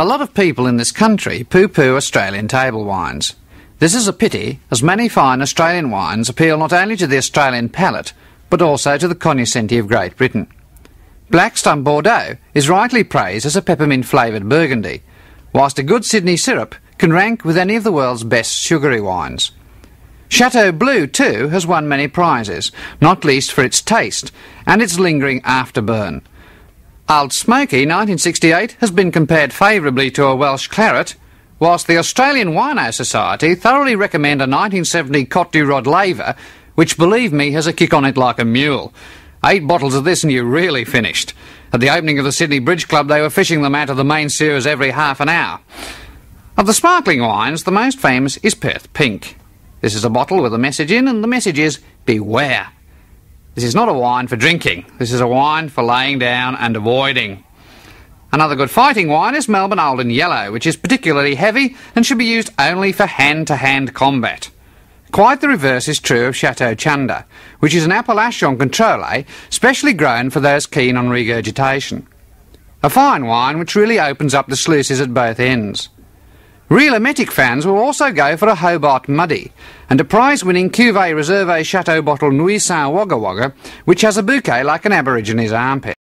A lot of people in this country poo-poo Australian table wines. This is a pity, as many fine Australian wines appeal not only to the Australian palate, but also to the cognoscenti of Great Britain. Blackstone Bordeaux is rightly praised as a peppermint flavoured Burgundy, whilst a good Sydney syrup can rank with any of the world's best sugary wines. Chateau Bleu, too, has won many prizes, not least for its taste and its lingering afterburn, Old Smoky 1968 has been compared favourably to a Welsh claret, whilst the Australian Wino Society thoroughly recommend a 1970 Cot du Rod Laver, which, believe me, has a kick on it like a mule. Eight bottles of this and you're really finished. At the opening of the Sydney Bridge Club, they were fishing them out of the main series every half an hour. Of the sparkling wines, the most famous is Perth Pink. This is a bottle with a message in, and the message is Beware. This is not a wine for drinking. This is a wine for laying down and avoiding. Another good fighting wine is Melbourne Old and Yellow, which is particularly heavy and should be used only for hand-to-hand combat. Quite the reverse is true of Chateau Chanda, which is an Appalachian Controle specially grown for those keen on regurgitation. A fine wine which really opens up the sluices at both ends. Real emetic fans will also go for a Hobart Muddy and a prize-winning Cuvée Reserve Chateau Bottle Nuit Saint Wagga Wagga, which has a bouquet like an Aborigines armpit.